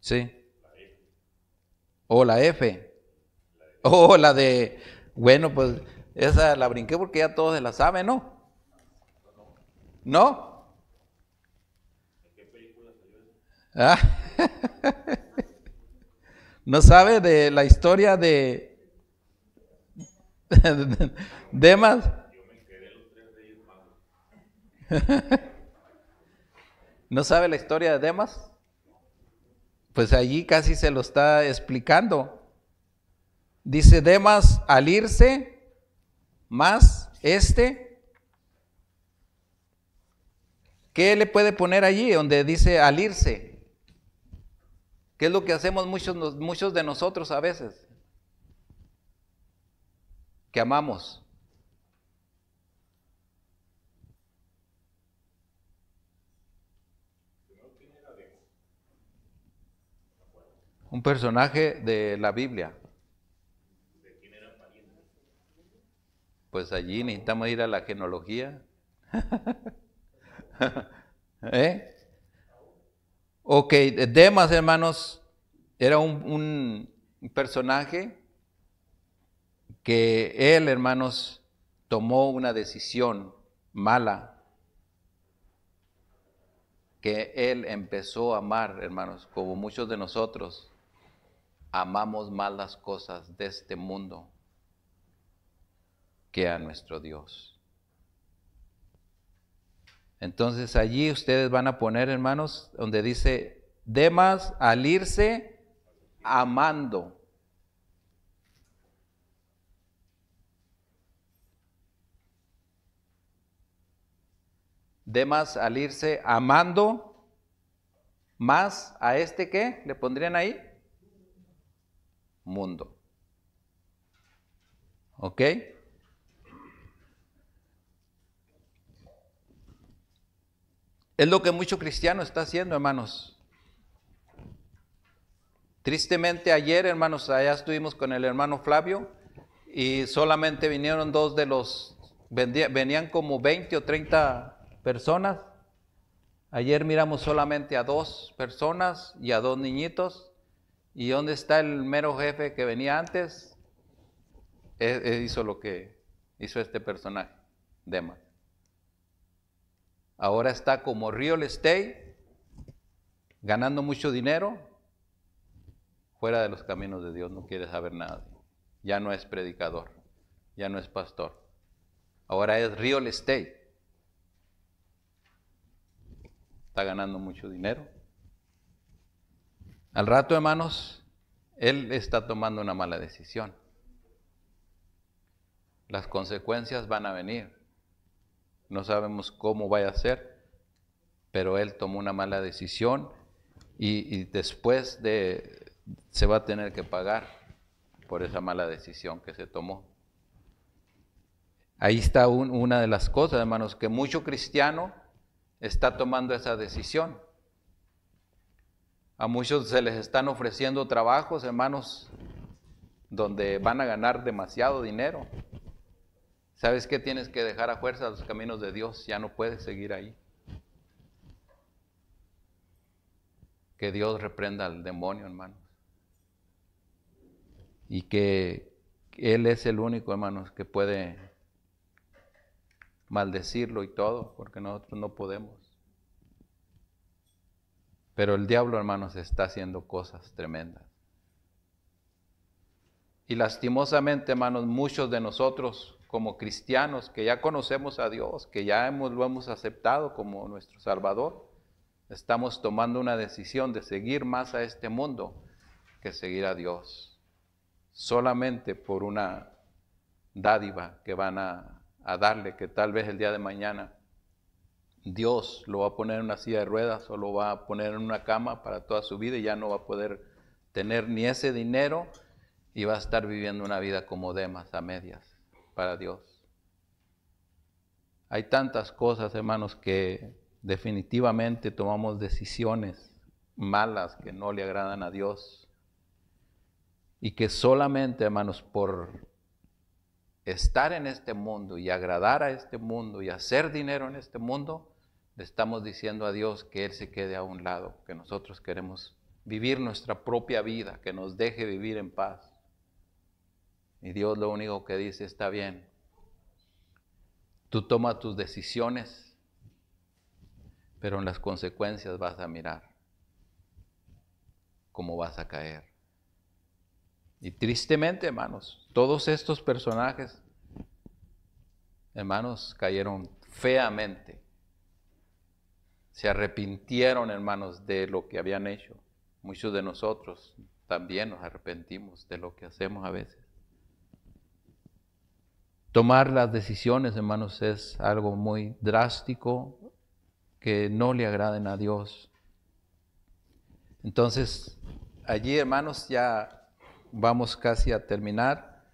Sí. O la F. O la de bueno, pues esa la brinqué porque ya todos se la saben, ¿no? ¿No? Ah. ¿No sabe de la historia de Demas? ¿No sabe la historia de Demas? Pues allí casi se lo está explicando. Dice más al irse, más este, ¿qué le puede poner allí donde dice al irse? ¿Qué es lo que hacemos muchos, muchos de nosotros a veces? Que amamos. Un personaje de la Biblia. Pues allí necesitamos ir a la genealogía. ¿Eh? Ok, Demas, hermanos, era un, un personaje que él, hermanos, tomó una decisión mala que él empezó a amar, hermanos, como muchos de nosotros amamos malas cosas de este mundo que a nuestro Dios. Entonces allí ustedes van a poner, hermanos, donde dice, demás al irse amando. Demás al irse amando más a este que le pondrían ahí mundo. ¿Ok? Es lo que mucho cristiano está haciendo, hermanos. Tristemente ayer, hermanos, allá estuvimos con el hermano Flavio y solamente vinieron dos de los, venían como 20 o 30 personas. Ayer miramos solamente a dos personas y a dos niñitos. ¿Y dónde está el mero jefe que venía antes? E, e hizo lo que hizo este personaje, Dema ahora está como real estate, ganando mucho dinero, fuera de los caminos de Dios, no quiere saber nada. Ya no es predicador, ya no es pastor, ahora es real estate. Está ganando mucho dinero. Al rato, hermanos, él está tomando una mala decisión. Las consecuencias van a venir no sabemos cómo vaya a ser, pero él tomó una mala decisión y, después de, se va a tener que pagar por esa mala decisión que se tomó. Ahí está una de las cosas, hermanos, que mucho cristiano está tomando esa decisión. A muchos se les están ofreciendo trabajos, hermanos, donde van a ganar demasiado dinero ¿Sabes qué? Tienes que dejar a fuerza los caminos de Dios, ya no puedes seguir ahí. Que Dios reprenda al demonio, hermanos. Y que Él es el único, hermanos, que puede maldecirlo y todo, porque nosotros no podemos. Pero el diablo, hermanos, está haciendo cosas tremendas. Y lastimosamente, hermanos, muchos de nosotros como cristianos, que ya conocemos a Dios, que ya lo hemos aceptado como nuestro Salvador, estamos tomando una decisión de seguir más a este mundo que seguir a Dios, solamente por una dádiva que van a, a darle, que tal vez el día de mañana Dios lo va a poner en una silla de ruedas o lo va a poner en una cama para toda su vida y ya no va a poder tener ni ese dinero y va a estar viviendo una vida como demas, a medias para Dios. Hay tantas cosas, hermanos, que definitivamente tomamos decisiones malas que no le agradan a Dios y que solamente, hermanos, por estar en este mundo y agradar a este mundo y hacer dinero en este mundo, le estamos diciendo a Dios que Él se quede a un lado, que nosotros queremos vivir nuestra propia vida, que nos deje vivir en paz. Y Dios lo único que dice, está bien. Tú toma tus decisiones, pero en las consecuencias vas a mirar cómo vas a caer. Y tristemente, hermanos, todos estos personajes, hermanos, cayeron feamente. Se arrepintieron, hermanos, de lo que habían hecho. Muchos de nosotros también nos arrepentimos de lo que hacemos a veces. Tomar las decisiones, hermanos, es algo muy drástico que no le agraden a Dios. Entonces, allí, hermanos, ya vamos casi a terminar.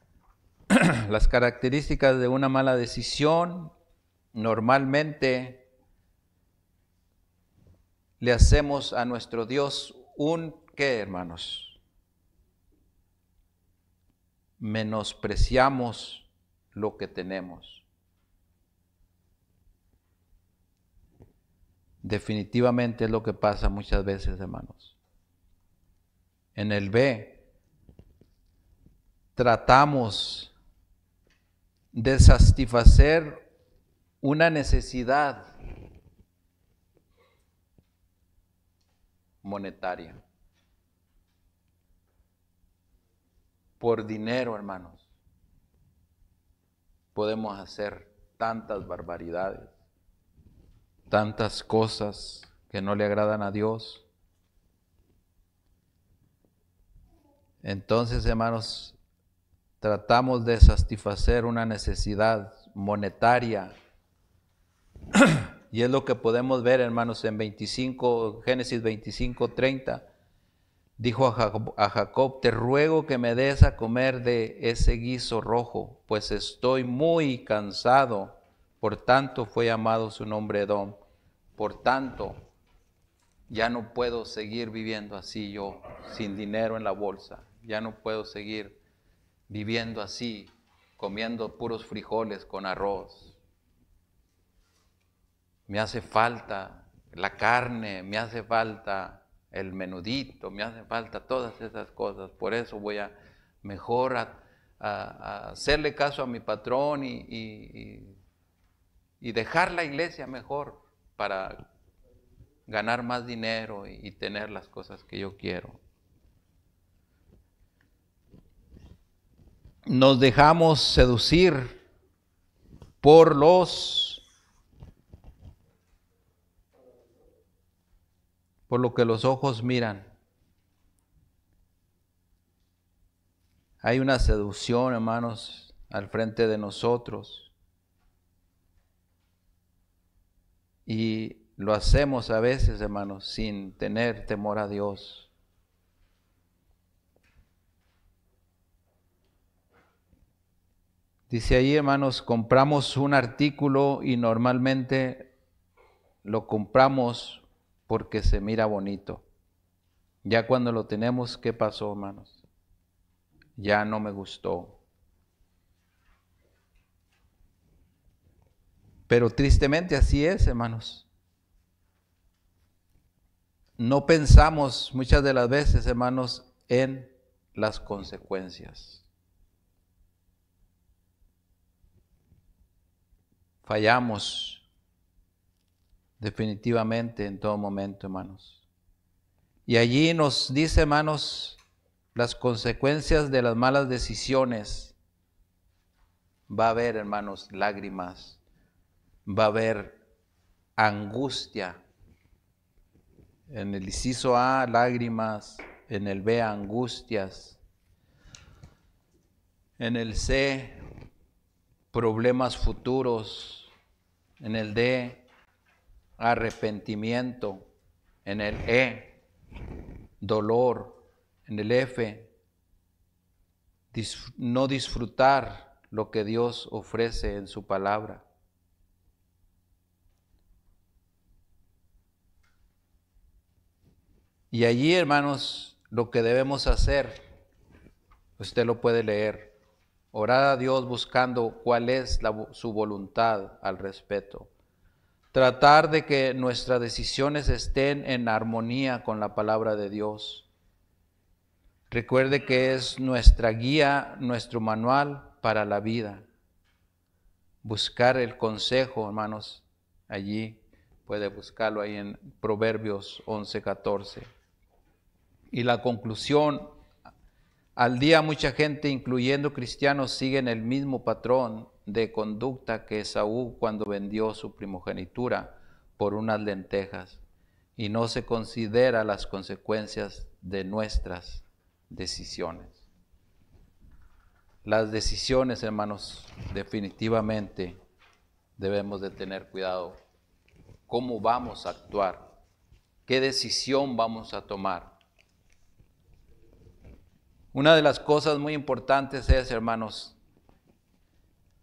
las características de una mala decisión, normalmente le hacemos a nuestro Dios un qué, hermanos? Menospreciamos lo que tenemos. Definitivamente es lo que pasa muchas veces, hermanos. En el B, tratamos de satisfacer una necesidad monetaria. Por dinero, hermanos podemos hacer tantas barbaridades, tantas cosas que no le agradan a Dios. Entonces, hermanos, tratamos de satisfacer una necesidad monetaria. y es lo que podemos ver, hermanos, en 25, Génesis 25, 30 dijo a Jacob, te ruego que me des a comer de ese guiso rojo, pues estoy muy cansado. Por tanto fue llamado su nombre Edom. Por tanto, ya no puedo seguir viviendo así yo, sin dinero en la bolsa. Ya no puedo seguir viviendo así, comiendo puros frijoles con arroz. Me hace falta la carne, me hace falta el menudito, me hace falta todas esas cosas, por eso voy a mejor a, hacerle caso a mi patrón y, y, dejar la iglesia mejor para ganar más dinero y tener las cosas que yo quiero. Nos dejamos seducir por los por lo que los ojos miran. Hay una seducción, hermanos, al frente de nosotros. Y lo hacemos a veces, hermanos, sin tener temor a Dios. Dice ahí, hermanos, compramos un artículo y normalmente lo compramos porque se mira bonito. Ya cuando lo tenemos, ¿qué pasó, hermanos? Ya no me gustó. Pero tristemente así es, hermanos. No pensamos muchas de las veces, hermanos, en las consecuencias. Fallamos definitivamente en todo momento, hermanos. Y allí nos dice, hermanos, las consecuencias de las malas decisiones. Va a haber, hermanos, lágrimas, va a haber angustia. En el inciso A, lágrimas, en el B, angustias, en el C, problemas futuros, en el D, arrepentimiento en el E, dolor en el F, no disfrutar lo que Dios ofrece en su palabra. Y allí, hermanos, lo que debemos hacer, usted lo puede leer. orar a Dios buscando cuál es su voluntad al respeto tratar de que nuestras decisiones estén en armonía con la palabra de Dios. Recuerde que es nuestra guía, nuestro manual para la vida. Buscar el consejo, hermanos, allí puede buscarlo ahí en Proverbios 11:14. Y la conclusión, al día mucha gente, incluyendo cristianos, siguen el mismo patrón de conducta que Saúl cuando vendió su primogenitura por unas lentejas y no se considera las consecuencias de nuestras decisiones. Las decisiones, hermanos, definitivamente debemos de tener cuidado. ¿Cómo vamos a actuar? ¿Qué decisión vamos a tomar? Una de las cosas muy importantes es, hermanos,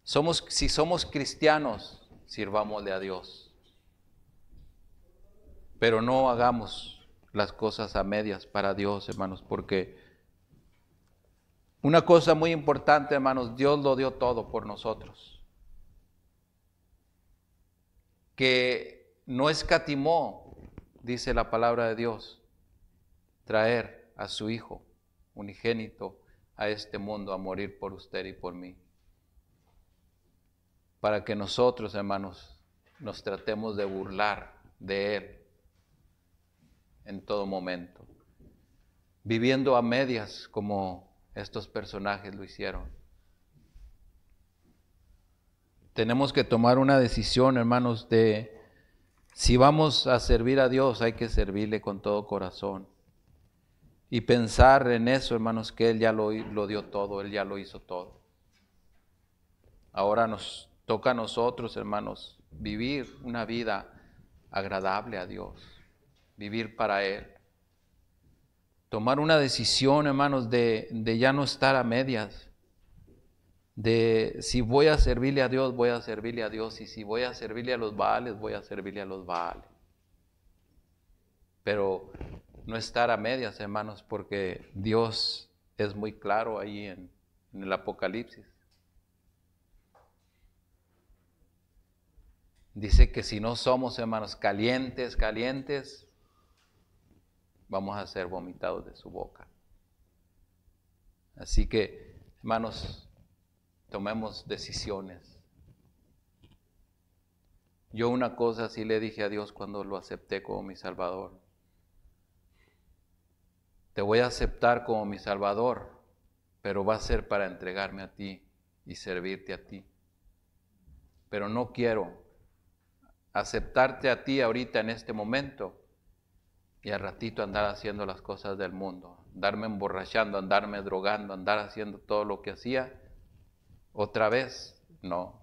somos, si somos cristianos, sirvámosle a Dios. Pero no hagamos las cosas a medias para Dios, hermanos, porque una cosa muy importante, hermanos, Dios lo dio todo por nosotros. Que no escatimó, dice la palabra de Dios, traer a su Hijo unigénito a este mundo a morir por usted y por mí para que nosotros, hermanos, nos tratemos de burlar de Él en todo momento, viviendo a medias como estos personajes lo hicieron. Tenemos que tomar una decisión, hermanos, de si vamos a servir a Dios, hay que servirle con todo corazón. Y pensar en eso, hermanos, que Él ya lo, dio todo, Él ya lo hizo todo. Ahora nos Toca a nosotros, hermanos, vivir una vida agradable a Dios, vivir para Él. Tomar una decisión, hermanos, de, de ya no estar a medias, de si voy a servirle a Dios, voy a servirle a Dios, y si voy a servirle a los Baales, voy a servirle a los Baales. Pero no estar a medias, hermanos, porque Dios es muy claro ahí en el Apocalipsis. Dice que si no somos, hermanos, calientes, calientes, vamos a ser vomitados de su boca. Así que, hermanos, tomemos decisiones. Yo una cosa sí le dije a Dios cuando lo acepté como mi Salvador. Te voy a aceptar como mi Salvador, pero va a ser para entregarme a ti y servirte a ti. Pero no quiero aceptarte a ti ahorita en este momento y al ratito andar haciendo las cosas del mundo, andarme emborrachando, andarme drogando, andar haciendo todo lo que hacía, otra vez, no.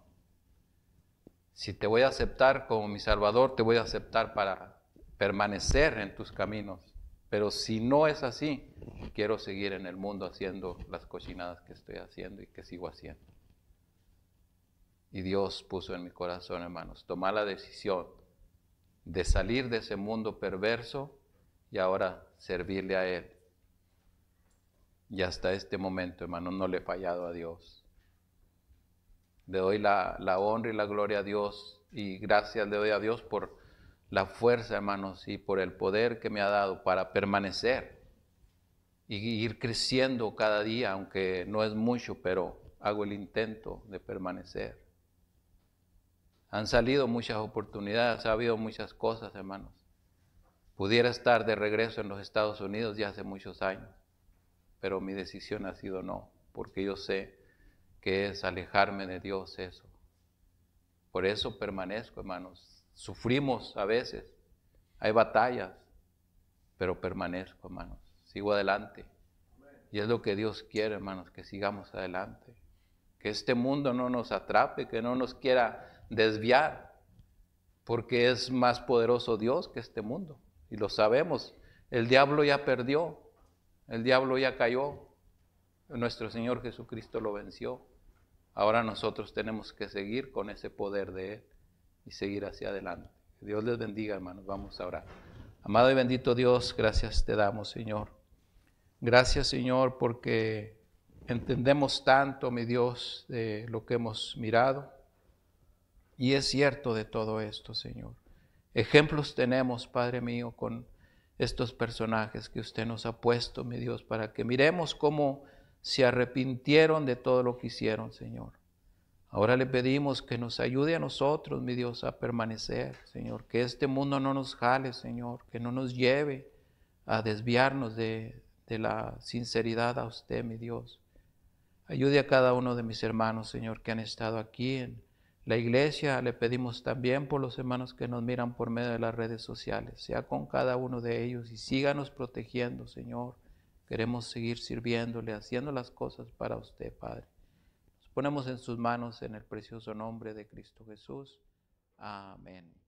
Si te voy a aceptar como mi Salvador, te voy a aceptar para permanecer en tus caminos. Pero si no es así, quiero seguir en el mundo haciendo las cochinadas que estoy haciendo y que sigo haciendo. Y Dios puso en mi corazón, hermanos, tomar la decisión de salir de ese mundo perverso y ahora servirle a Él. Y hasta este momento, hermanos, no le he fallado a Dios. Le doy la, la honra y la gloria a Dios y gracias le doy a Dios por la fuerza, hermanos, y por el poder que me ha dado para permanecer y ir creciendo cada día, aunque no es mucho, pero hago el intento de permanecer. Han salido muchas oportunidades, ha habido muchas cosas, hermanos. Pudiera estar de regreso en los Estados Unidos ya hace muchos años, pero mi decisión ha sido no, porque yo sé que es alejarme de Dios eso. Por eso permanezco, hermanos. Sufrimos a veces, hay batallas, pero permanezco, hermanos. Sigo adelante. Y es lo que Dios quiere, hermanos, que sigamos adelante. Que este mundo no nos atrape, que no nos quiera desviar, porque es más poderoso Dios que este mundo. Y lo sabemos, el diablo ya perdió, el diablo ya cayó, nuestro Señor Jesucristo lo venció. Ahora nosotros tenemos que seguir con ese poder de Él y seguir hacia adelante. Dios les bendiga, hermanos. Vamos a orar. Amado y bendito Dios, gracias te damos, Señor. Gracias, Señor, porque entendemos tanto, mi Dios, de lo que hemos mirado. Y es cierto de todo esto, Señor. Ejemplos tenemos, Padre mío, con estos personajes que usted nos ha puesto, mi Dios, para que miremos cómo se arrepintieron de todo lo que hicieron, Señor. Ahora le pedimos que nos ayude a nosotros, mi Dios, a permanecer, Señor, que este mundo no nos jale, Señor, que no nos lleve a desviarnos de, de la sinceridad a usted, mi Dios. Ayude a cada uno de mis hermanos, Señor, que han estado aquí en la iglesia le pedimos también por los hermanos que nos miran por medio de las redes sociales, sea con cada uno de ellos y síganos protegiendo, Señor. Queremos seguir sirviéndole, haciendo las cosas para usted, Padre. Nos ponemos en sus manos en el precioso nombre de Cristo Jesús. Amén.